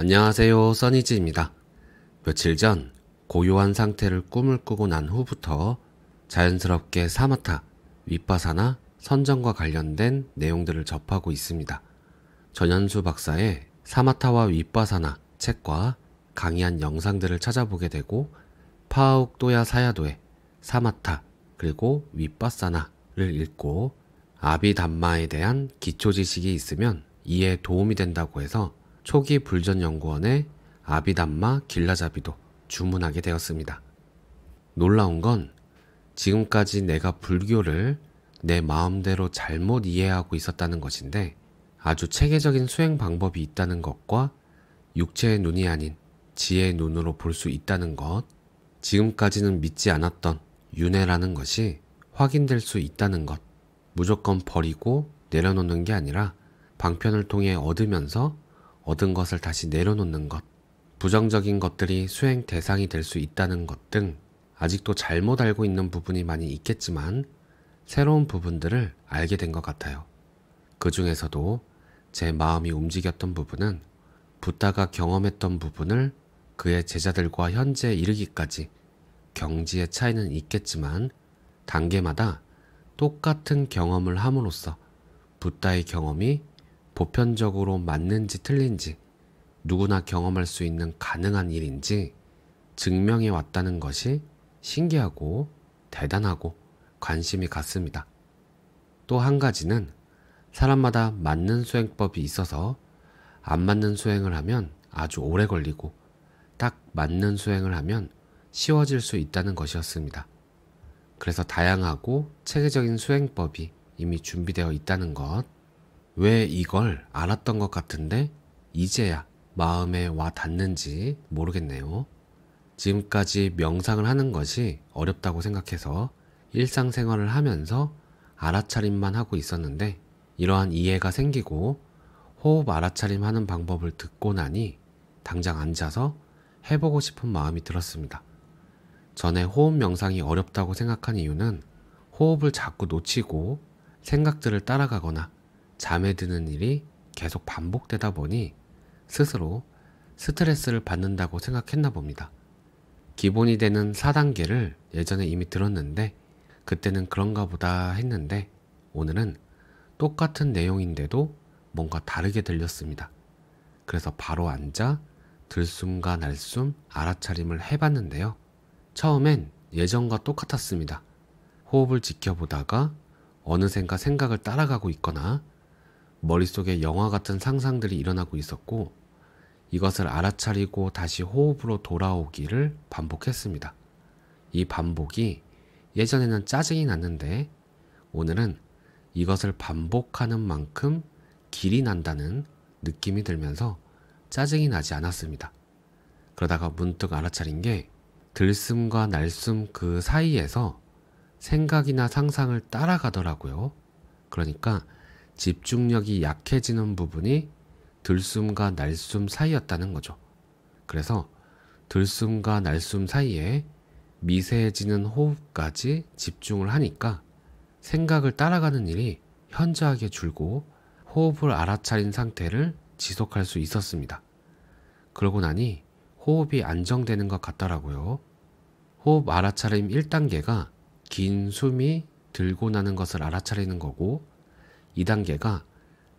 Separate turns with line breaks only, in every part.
안녕하세요. 써니지입니다. 며칠 전 고요한 상태를 꿈을 꾸고 난 후부터 자연스럽게 사마타, 윗바사나 선정과 관련된 내용들을 접하고 있습니다. 전현수 박사의 사마타와 윗바사나 책과 강의한 영상들을 찾아보게 되고 파욱도야 사야도의 사마타 그리고 윗바사나를 읽고 아비담마에 대한 기초 지식이 있으면 이에 도움이 된다고 해서 초기 불전연구원의 아비담마 길라잡이도 주문하게 되었습니다. 놀라운 건 지금까지 내가 불교를 내 마음대로 잘못 이해하고 있었다는 것인데 아주 체계적인 수행 방법이 있다는 것과 육체의 눈이 아닌 지혜의 눈으로 볼 수 있다는 것, 지금까지는 믿지 않았던 윤회라는 것이 확인될 수 있다는 것, 무조건 버리고 내려놓는 게 아니라 방편을 통해 얻으면서 얻은 것을 다시 내려놓는 것, 부정적인 것들이 수행 대상이 될 수 있다는 것 등 아직도 잘못 알고 있는 부분이 많이 있겠지만 새로운 부분들을 알게 된 것 같아요. 그 중에서도 제 마음이 움직였던 부분은 붓다가 경험했던 부분을 그의 제자들과 현재에 이르기까지 경지의 차이는 있겠지만 단계마다 똑같은 경험을 함으로써 붓다의 경험이 보편적으로 맞는지 틀린지 누구나 경험할 수 있는 가능한 일인지 증명해 왔다는 것이 신기하고 대단하고 관심이 갔습니다. 또 한 가지는 사람마다 맞는 수행법이 있어서 안 맞는 수행을 하면 아주 오래 걸리고 딱 맞는 수행을 하면 쉬워질 수 있다는 것이었습니다. 그래서 다양하고 체계적인 수행법이 이미 준비되어 있다는 것, 왜 이걸 알았던 것 같은데 이제야 마음에 와 닿는지 모르겠네요. 지금까지 명상을 하는 것이 어렵다고 생각해서 일상생활을 하면서 알아차림만 하고 있었는데 이러한 이해가 생기고 호흡 알아차림 하는 방법을 듣고 나니 당장 앉아서 해보고 싶은 마음이 들었습니다. 전에 호흡 명상이 어렵다고 생각한 이유는 호흡을 자꾸 놓치고 생각들을 따라가거나 잠에 드는 일이 계속 반복되다 보니 스스로 스트레스를 받는다고 생각했나 봅니다. 기본이 되는 4단계를 예전에 이미 들었는데 그때는 그런가 보다 했는데 오늘은 똑같은 내용인데도 뭔가 다르게 들렸습니다. 그래서 바로 앉아 들숨과 날숨 알아차림을 해봤는데요. 처음엔 예전과 똑같았습니다. 호흡을 지켜보다가 어느샌가 생각을 따라가고 있거나 머릿속에 영화 같은 상상들이 일어나고 있었고 이것을 알아차리고 다시 호흡으로 돌아오기를 반복했습니다. 이 반복이 예전에는 짜증이 났는데 오늘은 이것을 반복하는 만큼 길이 난다는 느낌이 들면서 짜증이 나지 않았습니다. 그러다가 문득 알아차린 게 들숨과 날숨 그 사이에서 생각이나 상상을 따라가더라고요. 그러니까 집중력이 약해지는 부분이 들숨과 날숨 사이였다는 거죠. 그래서 들숨과 날숨 사이에 미세해지는 호흡까지 집중을 하니까 생각을 따라가는 일이 현저하게 줄고 호흡을 알아차린 상태를 지속할 수 있었습니다. 그러고 나니 호흡이 안정되는 것 같더라고요. 호흡 알아차림 1단계가 긴 숨이 들고 나는 것을 알아차리는 거고 2단계가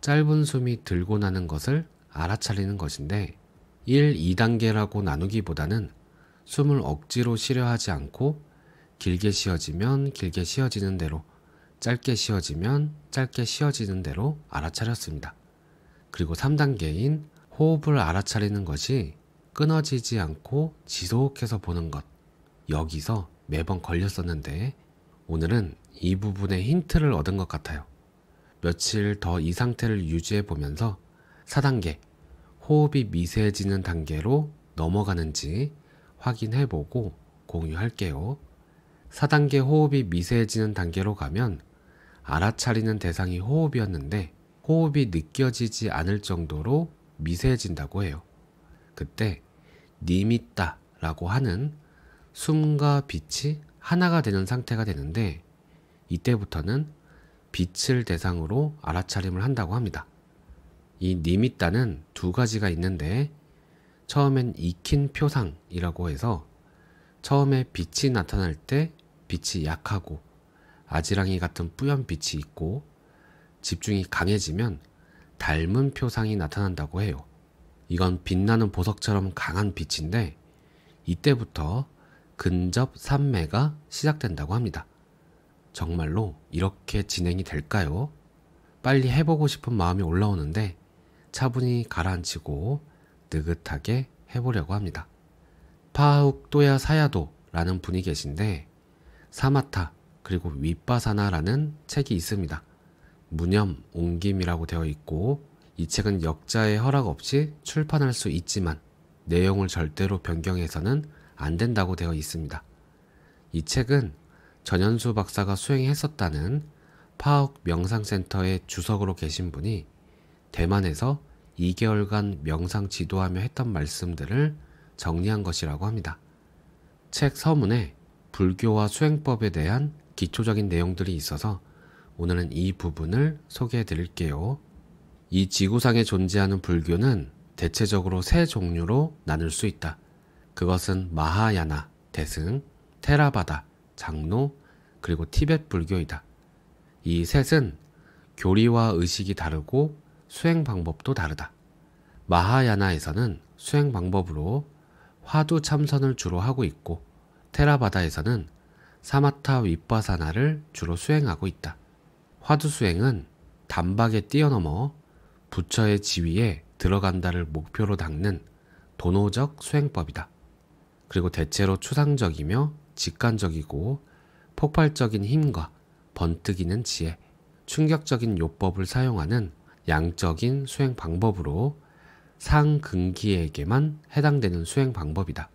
짧은 숨이 들고 나는 것을 알아차리는 것인데 1, 2단계라고 나누기보다는 숨을 억지로 쉬려 하지 않고 길게 쉬어지면 길게 쉬어지는 대로 짧게 쉬어지면 짧게 쉬어지는 대로 알아차렸습니다. 그리고 3단계인 호흡을 알아차리는 것이 끊어지지 않고 지속해서 보는 것. 여기서 매번 걸렸었는데 오늘은 이 부분에 힌트를 얻은 것 같아요. 며칠 더 이 상태를 유지해 보면서 4단계 호흡이 미세해지는 단계로 넘어가는지 확인해 보고 공유할게요. 4단계 호흡이 미세해지는 단계로 가면 알아차리는 대상이 호흡이었는데 호흡이 느껴지지 않을 정도로 미세해진다고 해요. 그때 님있다 라고 하는 숨과 빛이 하나가 되는 상태가 되는데 이때부터는 빛을 대상으로 알아차림을 한다고 합니다. 이 니미따는 두 가지가 있는데 처음엔 익힌 표상이라고 해서 처음에 빛이 나타날 때 빛이 약하고 아지랑이 같은 뿌연 빛이 있고 집중이 강해지면 닮은 표상이 나타난다고 해요. 이건 빛나는 보석처럼 강한 빛인데 이때부터 근접 산매가 시작된다고 합니다. 정말로 이렇게 진행이 될까요? 빨리 해보고 싶은 마음이 올라오는데 차분히 가라앉히고 느긋하게 해보려고 합니다. 파욱 도야 사야도 라는 분이 계신데 사마타 그리고 윗바사나라는 책이 있습니다. 무념 옹김이라고 되어 있고 이 책은 역자의 허락 없이 출판할 수 있지만 내용을 절대로 변경해서는 안 된다고 되어 있습니다. 이 책은 전현수 박사가 수행했었다는 파욱 명상센터의 주석으로 계신 분이 대만에서 2개월간 명상 지도하며 했던 말씀들을 정리한 것이라고 합니다. 책 서문에 불교와 수행법에 대한 기초적인 내용들이 있어서 오늘은 이 부분을 소개해 드릴게요. 이 지구상에 존재하는 불교는 대체적으로 세 종류로 나눌 수 있다. 그것은 마하야나, 대승, 테라바다, 장로, 그리고 티벳 불교이다. 이 셋은 교리와 의식이 다르고 수행 방법도 다르다. 마하야나에서는 수행 방법으로 화두 참선을 주로 하고 있고 테라바다에서는 사마타 윗바사나를 주로 수행하고 있다. 화두 수행은 단박에 뛰어넘어 부처의 지위에 들어간다를 목표로 닦는 도노적 수행법이다. 그리고 대체로 추상적이며 직관적이고 폭발적인 힘과 번뜩이는 지혜, 충격적인 요법을 사용하는 양적인 수행 방법으로 상근기에게만 해당되는 수행 방법이다.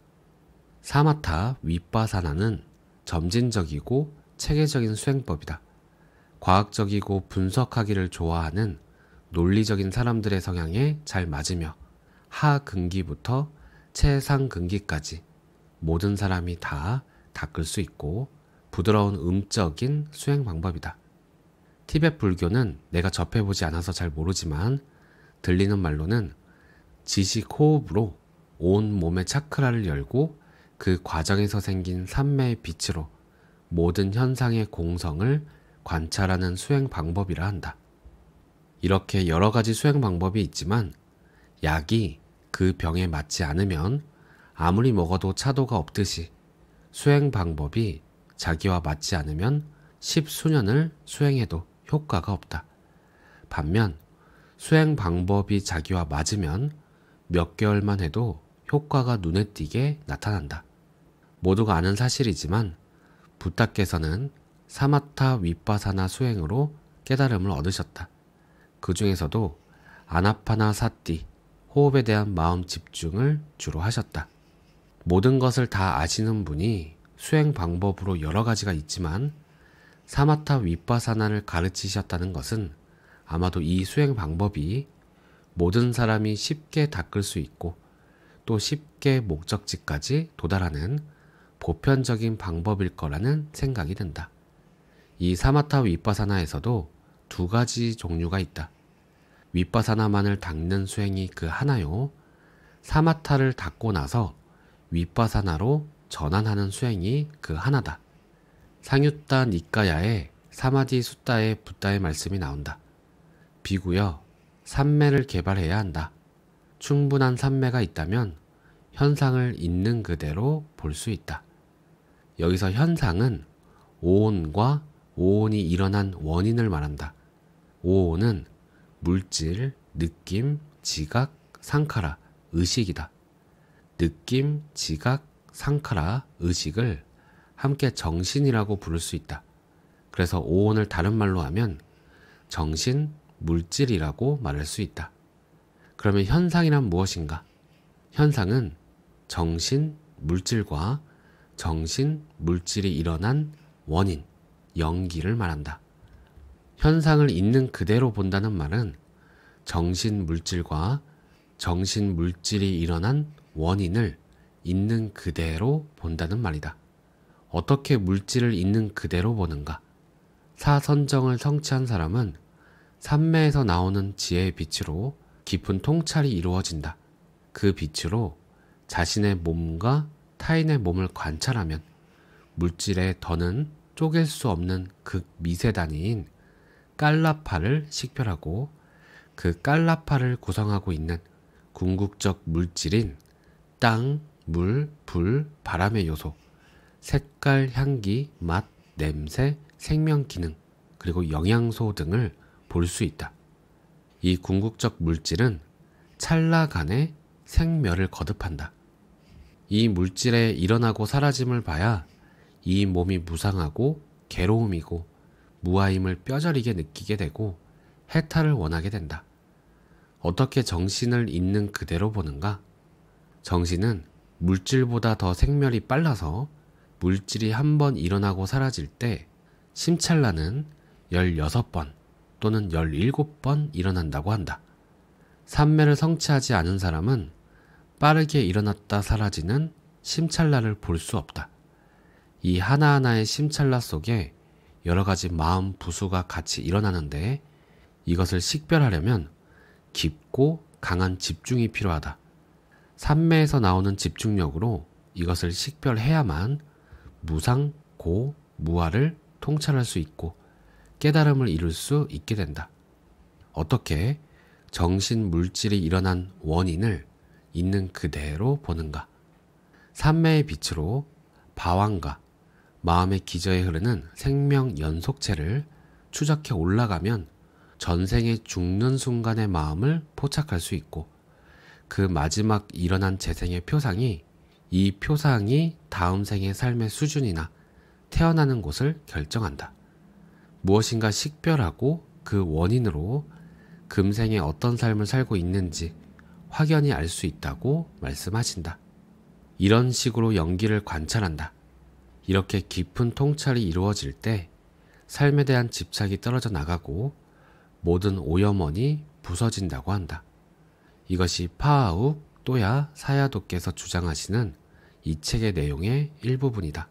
사마타 윗바사나는 점진적이고 체계적인 수행법이다. 과학적이고 분석하기를 좋아하는 논리적인 사람들의 성향에 잘 맞으며 하근기부터 최상근기까지 모든 사람이 다 닦을 수 있고 부드러운 음적인 수행 방법이다. 티벳 불교는 내가 접해보지 않아서 잘 모르지만 들리는 말로는 지식 호흡으로 온 몸의 차크라를 열고 그 과정에서 생긴 산매의 빛으로 모든 현상의 공성을 관찰하는 수행 방법이라 한다. 이렇게 여러 가지 수행 방법이 있지만 약이 그 병에 맞지 않으면 아무리 먹어도 차도가 없듯이 수행 방법이 자기와 맞지 않으면 십수년을 수행해도 효과가 없다. 반면 수행 방법이 자기와 맞으면 몇 개월만 해도 효과가 눈에 띄게 나타난다. 모두가 아는 사실이지만 부탁께서는 사마타 윗바사나 수행으로 깨달음을 얻으셨다. 그 중에서도 아나파나 사띠, 호흡에 대한 마음 집중을 주로 하셨다. 모든 것을 다 아시는 분이 수행 방법으로 여러 가지가 있지만 사마타 윗바사나를 가르치셨다는 것은 아마도 이 수행 방법이 모든 사람이 쉽게 닦을 수 있고 또 쉽게 목적지까지 도달하는 보편적인 방법일 거라는 생각이 든다. 이 사마타 윗바사나에서도 두 가지 종류가 있다. 윗바사나만을 닦는 수행이 그 하나요. 사마타를 닦고 나서 윗바사나로 전환하는 수행이 그 하나다. 상유따 이까야의 사마디 숫다의 붓다의 말씀이 나온다. 비구여 산매를 개발해야 한다. 충분한 산매가 있다면 현상을 있는 그대로 볼 수 있다. 여기서 현상은 오온과 오온이 일어난 원인을 말한다. 오온은 물질, 느낌, 지각, 상카라, 의식이다. 느낌, 지각, 상카라, 의식을 함께 정신이라고 부를 수 있다. 그래서 오온을 다른 말로 하면 정신, 물질이라고 말할 수 있다. 그러면 현상이란 무엇인가? 현상은 정신, 물질과 정신, 물질이 일어난 원인, 연기를 말한다. 현상을 있는 그대로 본다는 말은 정신, 물질과 정신, 물질이 일어난 원인을 있는 그대로 본다는 말이다. 어떻게 물질을 있는 그대로 보는가? 사선정을 성취한 사람은 산매에서 나오는 지혜의 빛으로 깊은 통찰이 이루어진다. 그 빛으로 자신의 몸과 타인의 몸을 관찰하면 물질의 더는 쪼갤 수 없는 극미세 단인 깔라파를 식별하고 그 깔라파를 구성하고 있는 궁극적 물질인 땅, 물, 불, 바람의 요소, 색깔, 향기, 맛, 냄새, 생명 기능, 그리고 영양소 등을 볼 수 있다. 이 궁극적 물질은 찰나간의 생멸을 거듭한다. 이 물질의 일어나고 사라짐을 봐야 이 몸이 무상하고 괴로움이고 무아임을 뼈저리게 느끼게 되고 해탈을 원하게 된다. 어떻게 정신을 있는 그대로 보는가? 정신은 물질보다 더 생멸이 빨라서 물질이 한 번 일어나고 사라질 때심찰라는 16번 또는 17번 일어난다고 한다. 산매를 성취하지 않은 사람은 빠르게 일어났다 사라지는 심찰라를볼 수 없다. 이 하나하나의 심찰라 속에 여러 가지 마음 부수가 같이 일어나는데 이것을 식별하려면 깊고 강한 집중이 필요하다. 산매에서 나오는 집중력으로 이것을 식별해야만 무상, 고, 무아를 통찰할 수 있고 깨달음을 이룰 수 있게 된다. 어떻게 정신 물질이 일어난 원인을 있는 그대로 보는가? 산매의 빛으로 바왕과 마음의 기저에 흐르는 생명 연속체를 추적해 올라가면 전생의 죽는 순간의 마음을 포착할 수 있고 그 마지막 일어난 재생의 표상이 이 표상이 다음 생의 삶의 수준이나 태어나는 곳을 결정한다. 무엇인가 식별하고 그 원인으로 금생에 어떤 삶을 살고 있는지 확연히 알 수 있다고 말씀하신다. 이런 식으로 연기를 관찰한다. 이렇게 깊은 통찰이 이루어질 때 삶에 대한 집착이 떨어져 나가고 모든 오염원이 부서진다고 한다. 이것이 파하우 또야 사야도께서 주장하시는 이 책의 내용의 일부분이다.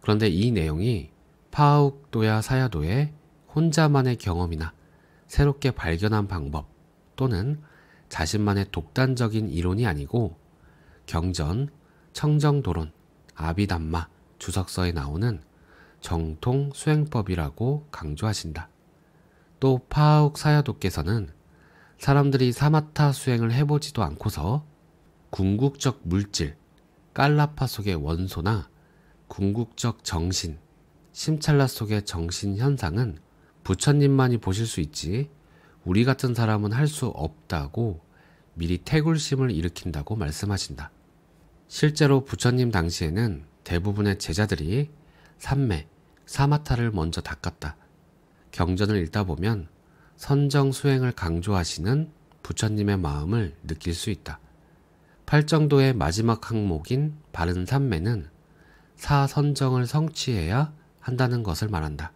그런데 이 내용이 파하우 또야 사야도의 혼자만의 경험이나 새롭게 발견한 방법 또는 자신만의 독단적인 이론이 아니고 경전, 청정도론, 아비담마, 주석서에 나오는 정통 수행법이라고 강조하신다. 또 파욱 사야도께서는 사람들이 사마타 수행을 해보지도 않고서 궁극적 물질, 깔라파 속의 원소나 궁극적 정신, 심찰라 속의 정신 현상은 부처님만이 보실 수 있지 우리 같은 사람은 할 수 없다고 미리 태굴심을 일으킨다고 말씀하신다. 실제로 부처님 당시에는 대부분의 제자들이 삼매, 사마타를 먼저 닦았다. 경전을 읽다 보면 선정 수행을 강조하시는 부처님의 마음을 느낄 수 있다. 팔정도의 마지막 항목인 바른 삼매는 사선정을 성취해야 한다는 것을 말한다.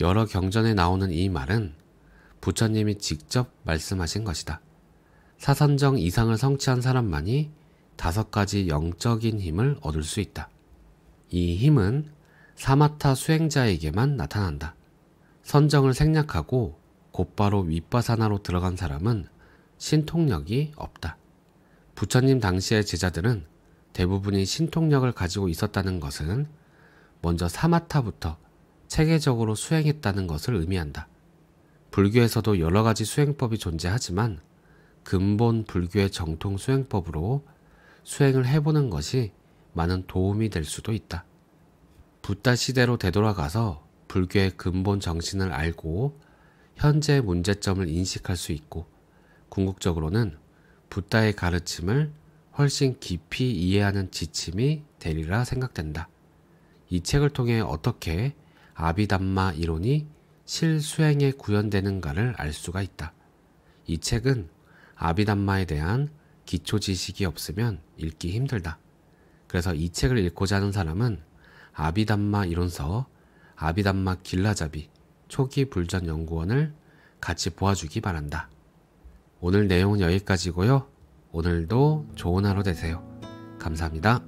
여러 경전에 나오는 이 말은 부처님이 직접 말씀하신 것이다. 사선정 이상을 성취한 사람만이 다섯 가지 영적인 힘을 얻을 수 있다. 이 힘은 사마타 수행자에게만 나타난다. 선정을 생략하고 곧바로 윗바사나로 들어간 사람은 신통력이 없다. 부처님 당시의 제자들은 대부분이 신통력을 가지고 있었다는 것은 먼저 사마타부터 체계적으로 수행했다는 것을 의미한다. 불교에서도 여러 가지 수행법이 존재하지만 근본 불교의 정통 수행법으로 수행을 해보는 것이 많은 도움이 될 수도 있다. 부다 시대로 되돌아가서 불교의 근본 정신을 알고 현재의 문제점을 인식할 수 있고 궁극적으로는 부다의 가르침을 훨씬 깊이 이해하는 지침이 되리라 생각된다. 이 책을 통해 어떻게 아비담마 이론이 실수행에 구현되는가를 알 수가 있다. 이 책은 아비담마에 대한 기초 지식이 없으면 읽기 힘들다. 그래서 이 책을 읽고자 하는 사람은 아비담마 이론서, 아비담마 길라잡이, 초기 불전 연구원을 같이 보아주기 바란다. 오늘 내용은 여기까지고요. 오늘도 좋은 하루 되세요. 감사합니다.